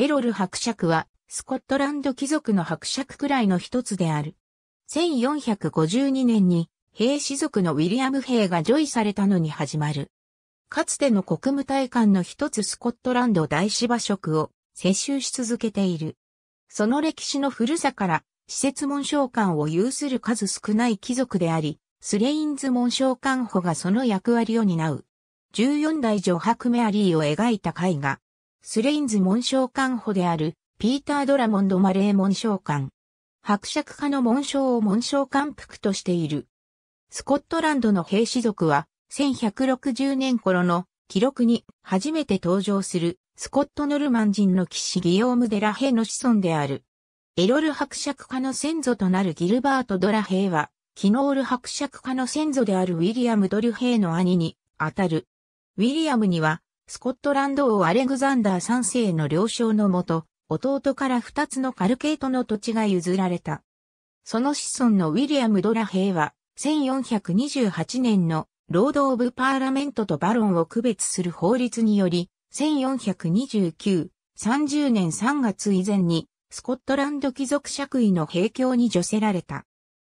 エロル伯爵は、スコットランド貴族の伯爵くらいの一つである。1452年に、兵士族のウィリアム兵が除位されたのに始まる。かつての国務大官の一つスコットランド大芝職を接収し続けている。その歴史の古さから、施設紋章官を有する数少ない貴族であり、スレインズ紋章官補がその役割を担う。14代女伯メアリーを描いた絵画、スレインズ紋章官補である、ピーター・ドラモンド・マレー紋章官。伯爵家の紋章を紋章官服としている。スコットランドの兵士族は、1160年頃の記録に初めて登場するスコット・ノルマン人の騎士ギオーム・デラヘの子孫である。エロル伯爵家の先祖となるギルバート・ドラヘは、キノール伯爵家の先祖であるウィリアム・ドルヘの兄にあたる。ウィリアムにはスコットランド王アレグザンダー3世の了承のもと、弟から2つのカルケートの土地が譲られた。その子孫のウィリアム・ドラヘイは、1428年のロード・オブ・パーラメントとバロンを区別する法律により、1429、30年3月以前に、スコットランド貴族爵位の兵教に除せられた。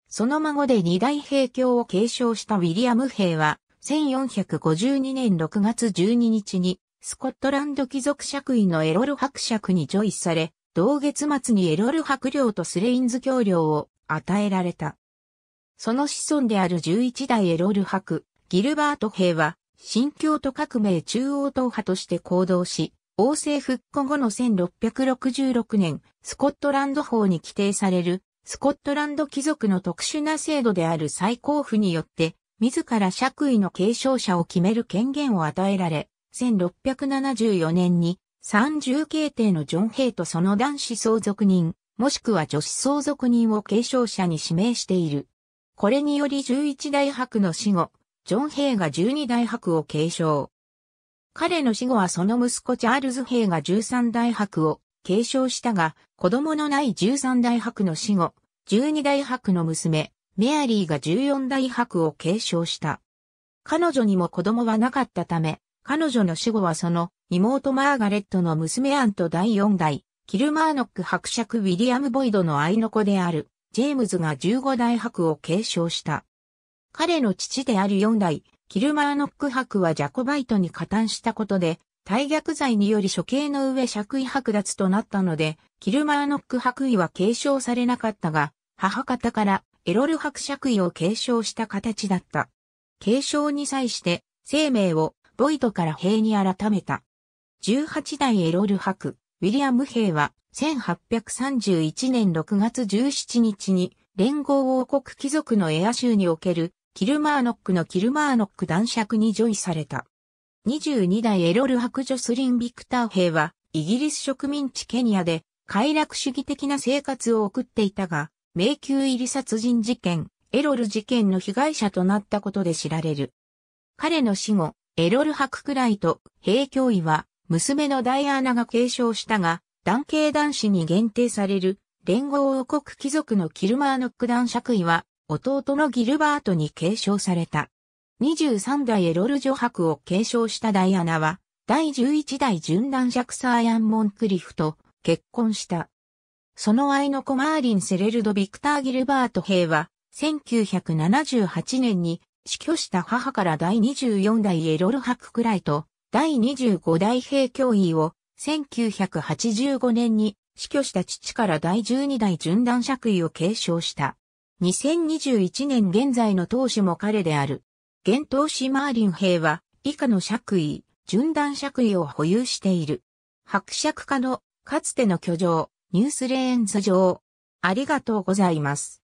その孫で二大兵教を継承したウィリアム兵は、1452年6月12日に、スコットランド貴族爵位のエロル伯爵に叙位され、同月末にエロル伯領とスレインズ教領を与えられた。その子孫である11代エロル伯、ギルバート兵は、新教徒革命中央党派として行動し、王政復古後の1666年、スコットランド法に規定される、スコットランド貴族の特殊な制度である最高府によって、自ら爵位の継承者を決める権限を与えられ、1674年に三重慶帝のジョン・ヘイとその男子相続人、もしくは女子相続人を継承者に指名している。これにより11大伯の死後、ジョン・ヘイが12大伯を継承。彼の死後はその息子チャールズ・ヘイが13大伯を継承したが、子供のない13大伯の死後、12大伯の娘、メアリーが14代伯を継承した。彼女にも子供はなかったため、彼女の死後はその妹マーガレットの娘アンと第4代、キルマーノック伯爵ウィリアム・ボイドの愛の子である、ジェームズが15代伯を継承した。彼の父である4代、キルマーノック伯はジャコバイトに加担したことで、大逆罪により処刑の上爵位剥奪となったので、キルマーノック伯位は継承されなかったが、母方からエロル伯爵位を継承した形だった。継承に際して、生命をボイドから兵に改めた。18代エロル伯、ウィリアム兵は、1831年6月17日に、連合王国貴族のエア州における、キルマーノックのキルマーノック男爵にョ位された。22代エロル伯ジョスリン・ビクター兵は、イギリス植民地ケニアで、快楽主義的な生活を送っていたが、迷宮入り殺人事件、エロル事件の被害者となったことで知られる。彼の死後、エロル博くらいと平教医は娘のダイアナが継承したが、男系男子に限定される連合王国貴族のキルマーノック男爵位は弟のギルバートに継承された。23代エロル女伯を継承したダイアナは、第11代純男爵サーヤン・モンクリフと結婚した。その愛の子マーリン・セレルド・ビクター・ギルバート兵は、1978年に死去した母から第24代エロルハククライと、第25代兵教委を、1985年に死去した父から第12代順断爵位を継承した。2021年現在の当主も彼である。現当主マーリン兵は、以下の爵位、順断爵位を保有している。白爵家の、かつての居城、ニュースレーンズ上。ありがとうございます。